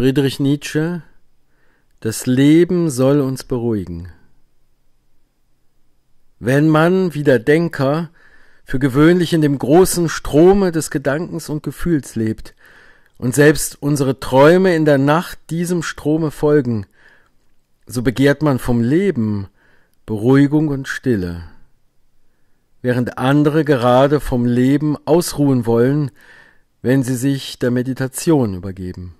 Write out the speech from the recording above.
Friedrich Nietzsche Das Leben soll uns beruhigen. Wenn man, wie der Denker, für gewöhnlich in dem großen Strome des Gedankens und Gefühls lebt und selbst unsere Träume in der Nacht diesem Strome folgen, so begehrt man vom Leben Beruhigung und Stille, während andere gerade vom Leben ausruhen wollen, wenn sie sich der Meditation übergeben.